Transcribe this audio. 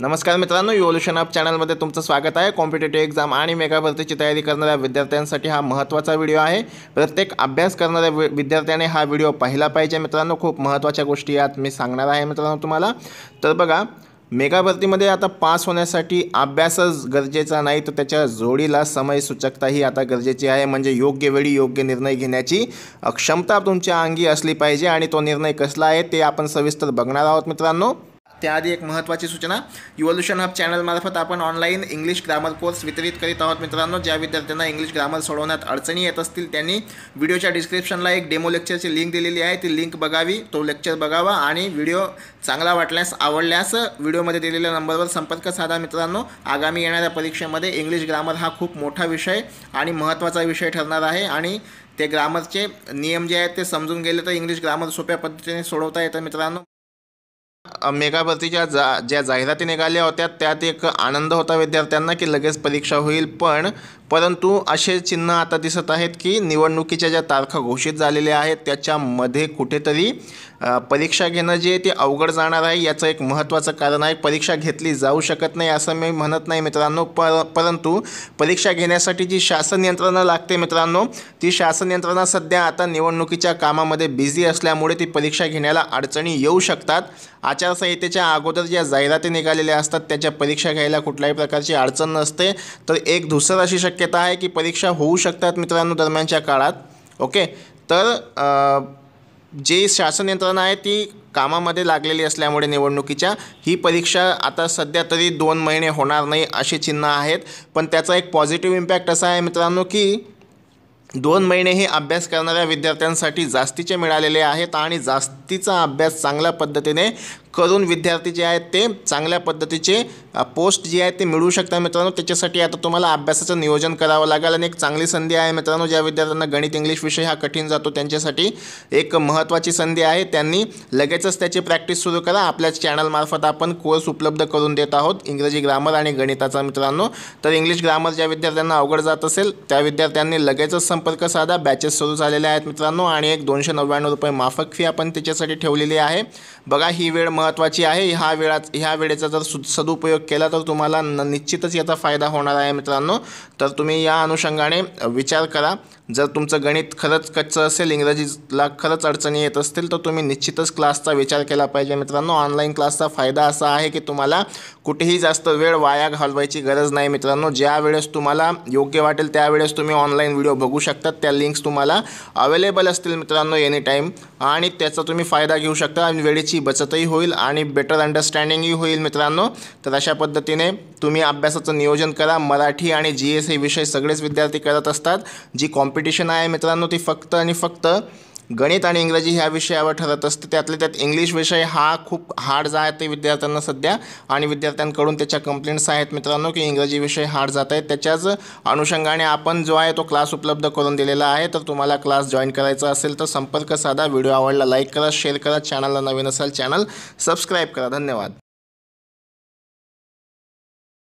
नमस्कार मित्रांनो युवोल्युशन अप चॅनलमध्ये तुमचं स्वागत आहे कॉम्पिटेटिव्ह एक्झाम आणि मेगा भरतीची तयारी करणाऱ्या विद्यार्थ्यांसाठी हा महत्त्वाचा व्हिडिओ आहे प्रत्येक अभ्यास करणाऱ्या वि विद्यार्थ्याने हा व्हिडिओ पाहिला पाहिजे मित्रांनो खूप महत्त्वाच्या गोष्टी यात मी सांगणार आहे मित्रांनो तुम्हाला तर बघा मेगा भरतीमध्ये आता पास होण्यासाठी अभ्यासच गरजेचा नाही तर त्याच्या जोडीला समय सूचकता ही आता गरजेची आहे म्हणजे योग्य वेळी योग्य निर्णय घेण्याची क्षमता तुमच्या अंगी असली पाहिजे आणि तो निर्णय कसला आहे ते आपण सविस्तर बघणार आहोत मित्रांनो त्याआधी एक महत्त्वाची सूचना युवल्युशन हब चॅनलमार्फत आपण ऑनलाईन इंग्लिश ग्रामर कोर्स वितरित करीत आहोत मित्रांनो ज्या विद्यार्थ्यांना इंग्लिश ग्रामर सोडवण्यात अडचणी येत असतील त्यांनी व्हिडिओच्या डिस्क्रिप्शनला एक डेमो लेक्चरची लिंक दिलेली आहे ती लिंक बघावी तो लेक्चर बघावा आणि व्हिडिओ चांगला वाटल्यास आवडल्यास व्हिडिओमध्ये दिलेल्या नंबरवर संपर्क साधा मित्रांनो आगामी येणाऱ्या परीक्षेमध्ये इंग्लिश ग्रामर हा खूप मोठा विषय आणि महत्त्वाचा विषय ठरणार आहे आणि ते ग्रामरचे नियम जे आहेत ते समजून गेले तर इंग्लिश ग्रामर सोप्या पद्धतीने सोडवता येतं मित्रांनो मेगाभरतीच्या जा ज्या जाहिराती निघाल्या होत्या त्यात एक आनंद होता विद्यार्थ्यांना की लगेच परीक्षा होईल पण परंतु असे चिन्ह आता दिसत आहेत की निवडणुकीच्या ज्या तारखा घोषित झालेल्या आहेत त्याच्यामध्ये कुठेतरी परीक्षा घेणं जे ते अवघड जाणार आहे याचं एक महत्त्वाचं कारण आहे परीक्षा घेतली जाऊ शकत नाही असं मी म्हणत नाही मित्रांनो पर परंतु परीक्षा घेण्यासाठी जी शासन यंत्रणा लागते मित्रांनो ती शासन यंत्रणा सध्या आता निवडणुकीच्या कामामध्ये बिझी असल्यामुळे ती परीक्षा घेण्याला अडचणी येऊ शकतात आचारसंहितेच्या अगोदर ज्या जाहिराती निघालेल्या असतात त्याच्या परीक्षा घ्यायला कुठल्याही प्रकारची अडचण नसते तर एक दुसरं अशी शक्यता आहे की परीक्षा होऊ शकतात मित्रांनो दरम्यानच्या काळात ओके तर जे शासन यंत्रणा आहे ती कामामध्ये लागलेली असल्यामुळे निवडणुकीच्या ही परीक्षा आता सध्या तरी दोन महिने होणार नाही अशी चिन्ह आहेत पण त्याचा एक पॉझिटिव्ह इम्पॅक्ट असा आहे मित्रांनो की दोन महिने हे अभ्यास करणाऱ्या विद्यार्थ्यांसाठी जास्तीचे मिळालेले आहेत आणि जास्तीचा अभ्यास चांगल्या पद्धतीने करून विद्यार्थी जे आहेत ते चांगल्या पद्धतीचे पोस्ट जे आहे ते मिळू शकतात मित्रांनो त्याच्यासाठी आता तुम्हाला अभ्यासाचं नियोजन करावं लागेल आणि एक चांगली संधी आहे मित्रांनो ज्या विद्यार्थ्यांना गणित इंग्लिश विषय हा कठीण जातो त्यांच्यासाठी एक महत्त्वाची संधी आहे त्यांनी लगेचच त्याची प्रॅक्टिस सुरू करा आपल्या चॅनलमार्फत आपण कोर्स उपलब्ध करून देत आहोत इंग्रजी ग्रामर आणि गणिताचा मित्रांनो तर इंग्लिश ग्रामर ज्या विद्यार्थ्यांना अवघड जात असेल त्या विद्यार्थ्यांनी लगेचच संपर्क साधा बॅचेस सुरू झालेल्या आहेत मित्रांनो आणि एक दोनशे नव्याण्णव रुपये माफक फी आपण त्याच्यासाठी ठेवलेली आहे बघा ही वेळ मग महत्त्वाची आहे ह्या वेळा ह्या वेळेचा जर सु सदुपयोग केला तर तुम्हाला न निश्चितच याचा फायदा होणार आहे मित्रांनो तर तुम्ही या अनुषंगाने विचार करा जर तुमचं गणित खरंच कच्चं असेल इंग्रजीला खरंच अडचणी येत असतील तर तुम्ही निश्चितच क्लासचा विचार केला पाहिजे मित्रांनो ऑनलाईन क्लासचा फायदा असा आहे की तुम्हाला कुठेही जास्त वेळ वाया घालवायची गरज नाही मित्रांनो ज्या वेळेस तुम्हाला योग्य वाटेल त्यावेळेस तुम्ही ऑनलाईन व्हिडिओ बघू शकतात त्या लिंक्स तुम्हाला अवेलेबल असतील मित्रांनो एनी टाईम आणि त्याचा तुम्ही फायदा घेऊ शकता आणि वेळेची बचतही होईल आणि बेटर अंडरस्टँडिंगही होईल मित्रांनो तर अशा पद्धतीने तुम्ही अभ्यासाचं नियोजन करा मराठी आणि जी एस हे विषय सगळेच विद्यार्थी करत असतात जी कॉम्पिटिशन आहे मित्रांनो ती फक्त आणि फक्त गणित आणि इंग्रजी ह्या विषयावर ठरत असते त्यातले त्यात इंग्लिश विषय हा खूप हार्ड जाते विद्यार्थ्यांना सध्या आणि विद्यार्थ्यांकडून त्याच्या कंप्लेंट्स आहेत मित्रांनो की इंग्रजी विषय हार्ड जात आहेत त्याच्याच अनुषंगाने आपण जो आहे तो क्लास उपलब्ध करून दिलेला आहे तर तुम्हाला क्लास जॉईन करायचा असेल तर संपर्क साधा व्हिडिओ आवडला लाईक करा शेअर करा चॅनलला नवीन असेल चॅनल सबस्क्राईब करा धन्यवाद